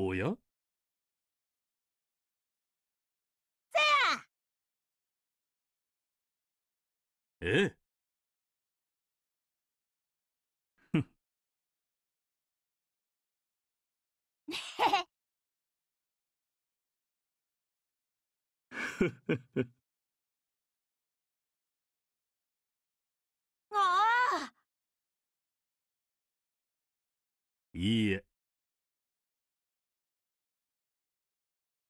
おやえ。いいえ。